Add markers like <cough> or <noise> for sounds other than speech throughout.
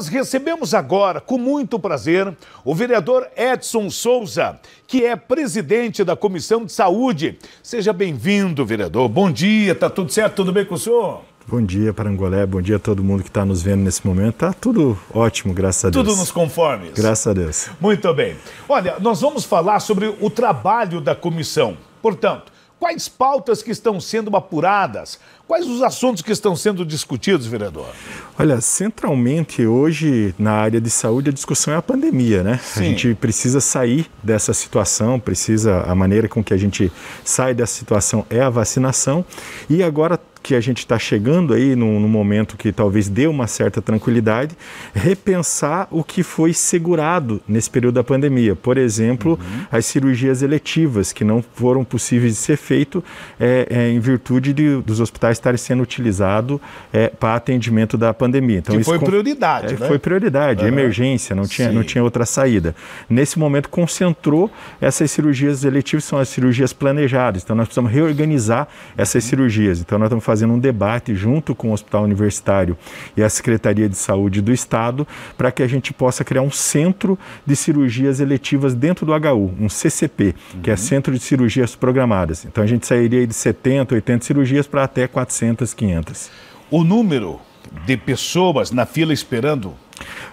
Nós recebemos agora, com muito prazer, o vereador Edson Souza, que é presidente da Comissão de Saúde. Seja bem-vindo, vereador. Bom dia, tá tudo certo? Tudo bem com o senhor? Bom dia, Parangolé. Bom dia a todo mundo que está nos vendo nesse momento. Tá tudo ótimo, graças a Deus. Tudo nos conformes. Graças a Deus. Muito bem. Olha, nós vamos falar sobre o trabalho da comissão. Portanto, Quais pautas que estão sendo apuradas? Quais os assuntos que estão sendo discutidos, vereador? Olha, centralmente hoje na área de saúde a discussão é a pandemia, né? Sim. A gente precisa sair dessa situação, precisa a maneira com que a gente sai dessa situação é a vacinação e agora que a gente está chegando aí num, num, momento que talvez dê uma certa tranquilidade, repensar o que foi segurado nesse período da pandemia. Por exemplo, uhum. as cirurgias eletivas que não foram possíveis de ser feito é, é, em virtude de, dos hospitais estarem sendo utilizados é, para atendimento da pandemia. Então, que isso foi com... prioridade, é, né? Foi prioridade, emergência, não tinha, não tinha outra saída. Nesse momento, concentrou essas cirurgias eletivas, são as cirurgias planejadas. Então, nós precisamos reorganizar essas uhum. cirurgias. Então, nós estamos fazendo um debate junto com o Hospital Universitário e a Secretaria de Saúde do Estado para que a gente possa criar um centro de cirurgias eletivas dentro do HU, um CCP, uhum. que é uhum. Centro de Cirurgias Programadas. Então a gente sairia de 70, 80 cirurgias para até 400, 500. O número de pessoas na fila esperando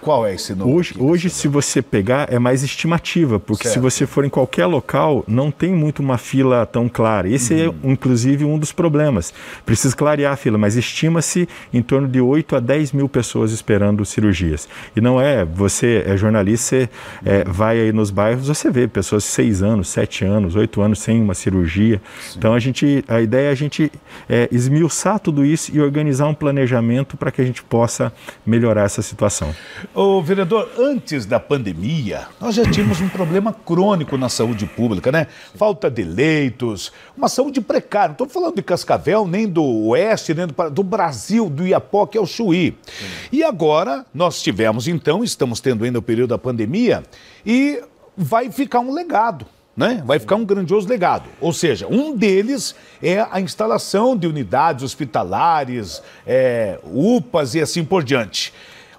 qual é esse número? Hoje, hoje se você pegar, é mais estimativa, porque certo. se você for em qualquer local, não tem muito uma fila tão clara. Esse é, uhum. é, inclusive, um dos problemas. Precisa clarear a fila, mas estima-se em torno de 8 a 10 mil pessoas esperando cirurgias. E não é, você é jornalista, você é, uhum. vai aí nos bairros, você vê pessoas 6 anos, 7 anos, 8 anos sem uma cirurgia. Sim. Então, a, gente, a ideia é a gente é, esmiuçar tudo isso e organizar um planejamento para que a gente possa melhorar essa situação. Ô, vereador, antes da pandemia, nós já tínhamos um problema crônico na saúde pública, né? Falta de leitos, uma saúde precária. Não estou falando de Cascavel, nem do Oeste, nem do, do Brasil, do Iapó, que é o Chuí. E agora, nós tivemos, então, estamos tendo ainda o período da pandemia, e vai ficar um legado. Né? Vai ficar um grandioso legado. Ou seja, um deles é a instalação de unidades hospitalares, é, UPAs e assim por diante.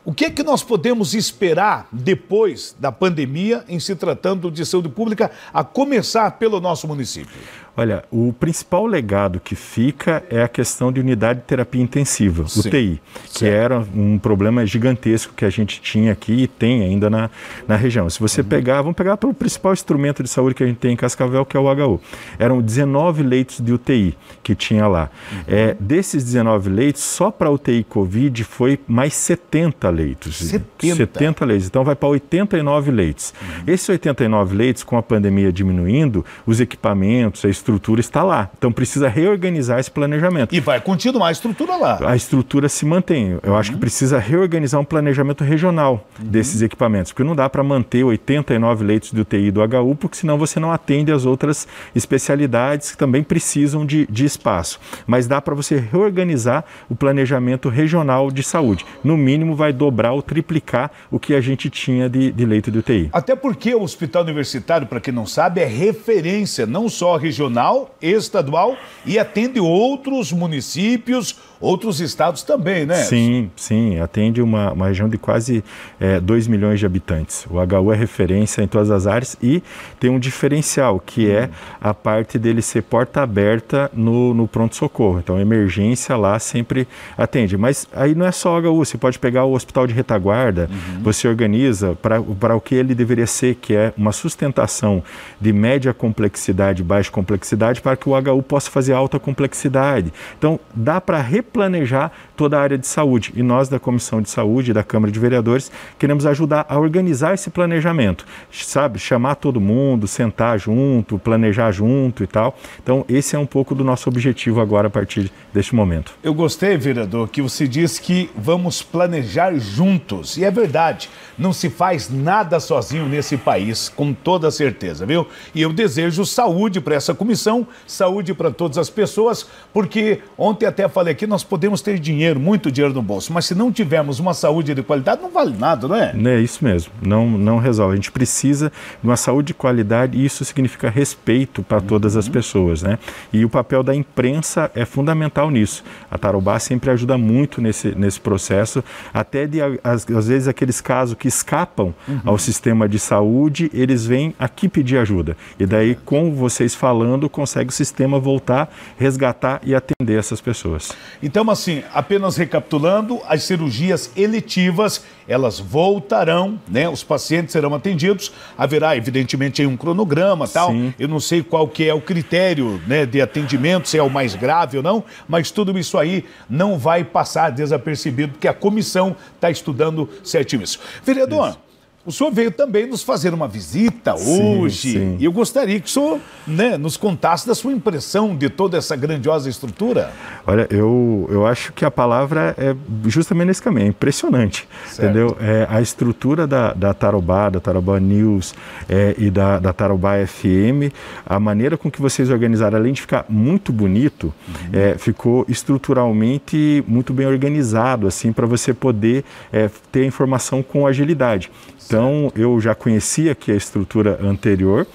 O que é que nós podemos esperar depois da pandemia em se tratando de saúde pública, a começar pelo nosso município? Olha, o principal legado que fica é a questão de unidade de terapia intensiva, Sim. UTI, que era um problema gigantesco que a gente tinha aqui e tem ainda na, na região. Se você uhum. pegar, vamos pegar pelo principal instrumento de saúde que a gente tem em Cascavel, que é o HU. Eram 19 leitos de UTI que tinha lá. Uhum. É, desses 19 leitos, só para UTI Covid foi mais 70 leitos. 70? 70 leitos. Então vai para 89 leitos. Uhum. Esses 89 leitos, com a pandemia diminuindo, os equipamentos, a estrutura, estrutura está lá. Então precisa reorganizar esse planejamento. E vai continuar a estrutura lá. A estrutura se mantém. Eu uhum. acho que uhum. precisa reorganizar um planejamento regional uhum. desses equipamentos, porque não dá para manter 89 leitos de UTI do HU, porque senão você não atende as outras especialidades que também precisam de, de espaço. Mas dá para você reorganizar o planejamento regional de saúde. No mínimo, vai dobrar ou triplicar o que a gente tinha de, de leito de UTI. Até porque o hospital universitário, para quem não sabe, é referência, não só regional regional, estadual e atende outros municípios, outros estados também, né? Sim, sim, atende uma, uma região de quase é, eh, 2 milhões de habitantes. O HU é referência em todas as áreas e tem um diferencial, que é a parte dele ser porta aberta no, no pronto-socorro. Então, emergência lá sempre atende. Mas aí não é só o HU, você pode pegar o hospital de retaguarda, uhum. você organiza para o que ele deveria ser, que é uma sustentação de média complexidade, baixa complexidade, complexidade para que o HU possa fazer alta complexidade. Então, dá para replanejar toda a área de saúde. E nós, da Comissão de Saúde e da Câmara de Vereadores, queremos ajudar a organizar esse planejamento. Sabe, chamar todo mundo, sentar junto, planejar junto e tal. Então, esse é um pouco do nosso objetivo agora a partir deste momento. Eu gostei, vereador, que você diz que vamos planejar juntos. E é verdade, não se faz nada sozinho nesse país, com toda certeza, viu? E eu desejo saúde para essa comissão Missão Saúde para todas as pessoas, porque ontem até falei aqui, nós podemos ter dinheiro, muito dinheiro no bolso, mas se não tivermos uma saúde de qualidade, não vale nada, não é? É isso mesmo, não, não resolve. A gente precisa de uma saúde de qualidade e isso significa respeito para todas as uhum. pessoas, né? E o papel da imprensa é fundamental nisso. A Tarobá sempre ajuda muito nesse, nesse processo, até de, às, às vezes, aqueles casos que escapam uhum. ao sistema de saúde, eles vêm aqui pedir ajuda. E daí, com vocês falando, quando consegue o sistema voltar, resgatar e atender essas pessoas. Então, assim, apenas recapitulando, as cirurgias eletivas, elas voltarão, né? Os pacientes serão atendidos, haverá, evidentemente, um cronograma tal. Sim. Eu não sei qual que é o critério né, de atendimento, se é o mais grave ou não, mas tudo isso aí não vai passar desapercebido, porque a comissão está estudando certinho isso. Vereador... Isso. O senhor veio também nos fazer uma visita sim, hoje. Sim. E eu gostaria que o senhor né, nos contasse da sua impressão de toda essa grandiosa estrutura. Olha, eu, eu acho que a palavra é justamente nesse caminho, é impressionante. Certo. Entendeu? É, a estrutura da, da Tarobá, da Tarobá News é, e da, da Tarobá FM, a maneira com que vocês organizaram, além de ficar muito bonito, uhum. é, ficou estruturalmente muito bem organizado, assim, para você poder é, ter a informação com agilidade. Então, então eu já conhecia aqui a estrutura anterior.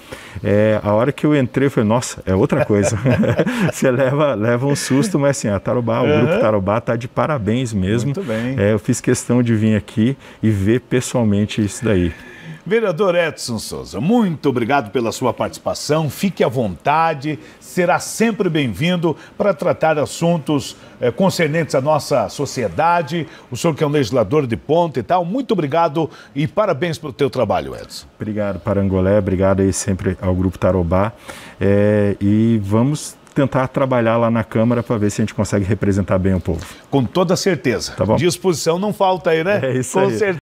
É, a hora que eu entrei, eu falei, nossa, é outra coisa. <laughs> <laughs> Você leva, leva um susto, mas assim, a Tarobá, uhum. o grupo Tarobá está de parabéns mesmo. Muito bem. É, eu fiz questão de vir aqui e ver pessoalmente isso daí. Vereador Edson Souza, muito obrigado pela sua participação. Fique à vontade, será sempre bem-vindo para tratar assuntos eh, concernentes à nossa sociedade. O senhor que é um legislador de ponta e tal. Muito obrigado e parabéns pelo teu trabalho, Edson. Obrigado, Parangolé. Obrigado aí sempre ao Grupo Tarobá. É, e vamos tentar trabalhar lá na Câmara para ver se a gente consegue representar bem o povo. Com toda certeza. Tá bom. Disposição não falta aí, né? É isso Com aí. certeza.